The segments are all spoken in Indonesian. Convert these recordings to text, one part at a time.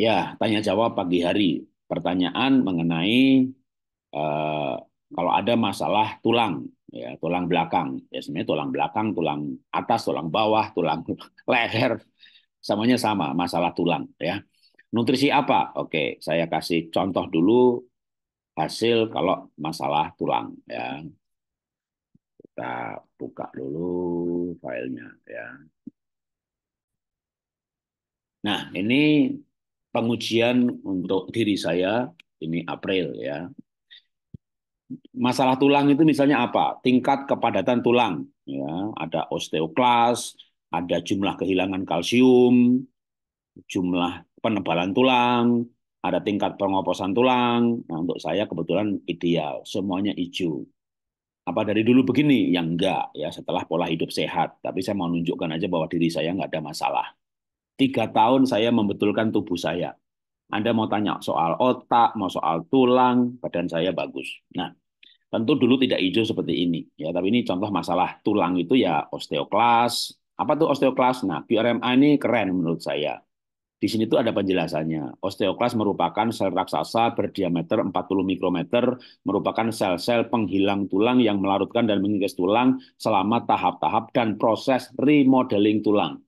Ya, tanya jawab pagi hari. Pertanyaan mengenai uh, kalau ada masalah tulang, ya tulang belakang. Ya sebenarnya tulang belakang, tulang atas, tulang bawah, tulang leher, semuanya sama masalah tulang. Ya, nutrisi apa? Oke, saya kasih contoh dulu hasil kalau masalah tulang. Ya, kita buka dulu filenya. Ya. Nah, ini pengujian untuk diri saya ini April ya. Masalah tulang itu misalnya apa? Tingkat kepadatan tulang ya, ada osteoklas, ada jumlah kehilangan kalsium, jumlah penebalan tulang, ada tingkat pengoposan tulang. Nah, untuk saya kebetulan ideal, semuanya hijau. Apa dari dulu begini? Yang enggak ya setelah pola hidup sehat. Tapi saya mau nunjukkan aja bahwa diri saya enggak ada masalah. Tiga tahun saya membetulkan tubuh saya. Anda mau tanya soal otak, mau soal tulang, badan saya bagus. Nah, tentu dulu tidak hijau seperti ini. ya Tapi ini contoh masalah tulang itu ya osteoklas. Apa tuh osteoklas? Nah, PRMA ini keren menurut saya. Di sini tuh ada penjelasannya. Osteoklas merupakan sel raksasa berdiameter 40 mikrometer, merupakan sel-sel penghilang tulang yang melarutkan dan mengikis tulang selama tahap-tahap dan proses remodeling tulang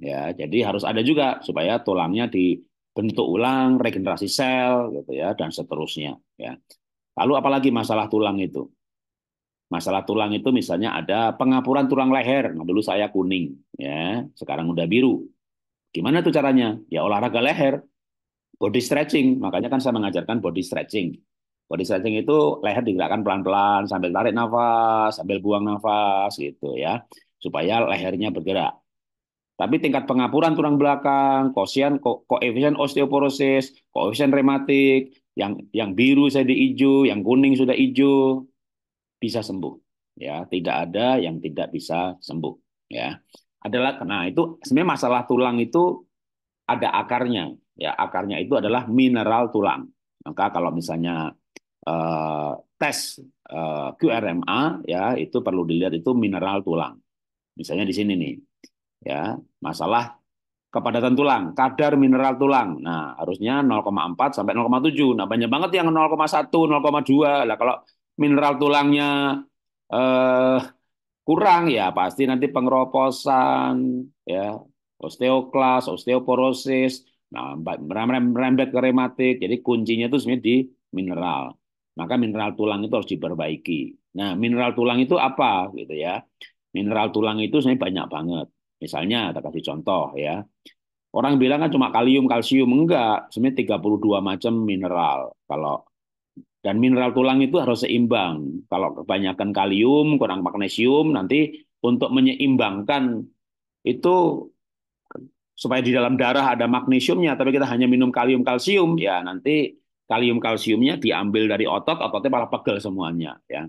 ya jadi harus ada juga supaya tulangnya dibentuk ulang regenerasi sel gitu ya dan seterusnya ya lalu apalagi masalah tulang itu masalah tulang itu misalnya ada pengapuran tulang leher nah, dulu saya kuning ya sekarang udah biru gimana tuh caranya ya olahraga leher body stretching makanya kan saya mengajarkan body stretching body stretching itu leher digerakkan pelan-pelan sambil tarik nafas sambil buang nafas gitu ya supaya lehernya bergerak tapi tingkat pengapuran tulang belakang, koefisien ko koefisien osteoporosis, koefisien rematik, yang yang biru saya di hijau, yang kuning sudah hijau, bisa sembuh. Ya, tidak ada yang tidak bisa sembuh. Ya, adalah karena itu sebenarnya masalah tulang itu ada akarnya. Ya, akarnya itu adalah mineral tulang. Maka kalau misalnya eh, tes eh, QRMA ya itu perlu dilihat itu mineral tulang. Misalnya di sini nih ya masalah kepadatan tulang, kadar mineral tulang. Nah, harusnya 0,4 sampai 0,7. Nah, banyak banget yang 0,1, 0,2. Lah kalau mineral tulangnya eh kurang ya pasti nanti pengeroposan, ya, osteoklas, osteoporosis, nah merembet ke rematik. Jadi kuncinya itu sebenarnya di mineral. Maka mineral tulang itu harus diperbaiki. Nah, mineral tulang itu apa gitu ya? Mineral tulang itu sebenarnya banyak banget Misalnya, kita kasih contoh ya. Orang bilang kan cuma kalium, kalsium. Enggak, sebenarnya 32 macam mineral. Kalau dan mineral tulang itu harus seimbang. Kalau kebanyakan kalium, kurang magnesium, nanti untuk menyeimbangkan itu supaya di dalam darah ada magnesiumnya, tapi kita hanya minum kalium kalsium, ya nanti kalium kalsiumnya diambil dari otot, ototnya malah pegel semuanya. Ya,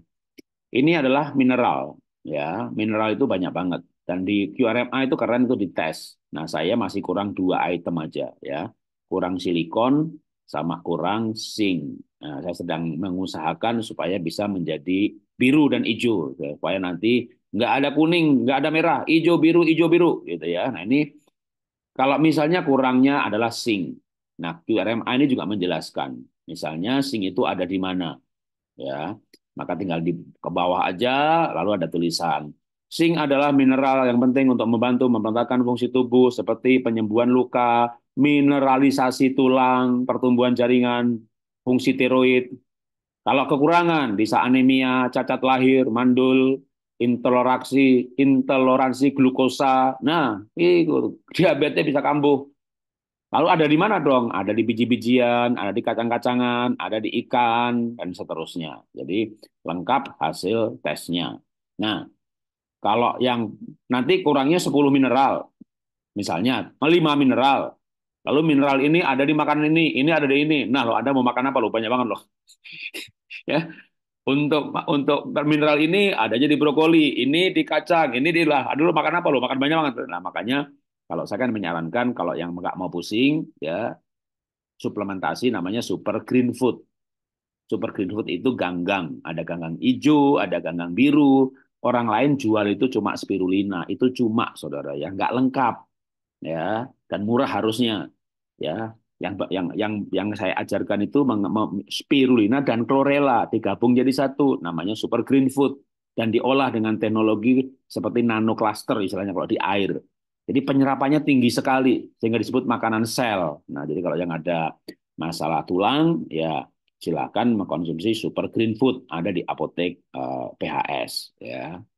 ini adalah mineral. Ya, mineral itu banyak banget. Dan di QRMA itu keren itu dites. Nah, saya masih kurang dua item aja ya. Kurang silikon sama kurang sing. Nah, saya sedang mengusahakan supaya bisa menjadi biru dan hijau ya. supaya nanti nggak ada kuning, nggak ada merah, hijau biru, hijau biru gitu ya. Nah, ini kalau misalnya kurangnya adalah sing, Nah, QRMA ini juga menjelaskan. Misalnya sing itu ada di mana. Ya. Maka tinggal di ke bawah aja lalu ada tulisan Sing adalah mineral yang penting untuk membantu memerintahkan fungsi tubuh seperti penyembuhan luka, mineralisasi tulang, pertumbuhan jaringan, fungsi tiroid. Kalau kekurangan bisa anemia, cacat lahir, mandul, intoleransi, intoleransi glukosa. Nah, itu diabetes bisa kambuh. Lalu ada di mana dong? Ada di biji-bijian, ada di kacang-kacangan, ada di ikan, dan seterusnya. Jadi lengkap hasil tesnya. Nah, kalau yang nanti kurangnya 10 mineral, misalnya 5 eh, mineral. Lalu mineral ini ada di makanan ini, ini ada di ini. Nah, lo ada mau makan apa? Lo banyak banget loh. ya. Untuk untuk mineral ini adanya di brokoli, ini di kacang, ini di lah. Aduh, lo makan apa lo? Makan banyak banget. Nah, makanya kalau saya kan menyarankan kalau yang nggak mau pusing ya suplementasi namanya super green food. Super green food itu ganggang, ada ganggang hijau, ada ganggang biru, Orang lain jual itu cuma spirulina, itu cuma saudara ya, nggak lengkap ya dan murah harusnya ya. Yang yang yang yang saya ajarkan itu spirulina dan chlorella digabung jadi satu, namanya super green food dan diolah dengan teknologi seperti nano cluster istilahnya kalau di air. Jadi penyerapannya tinggi sekali sehingga disebut makanan sel. Nah, jadi kalau yang ada masalah tulang ya silakan mengkonsumsi super green food ada di apotek eh, PHS ya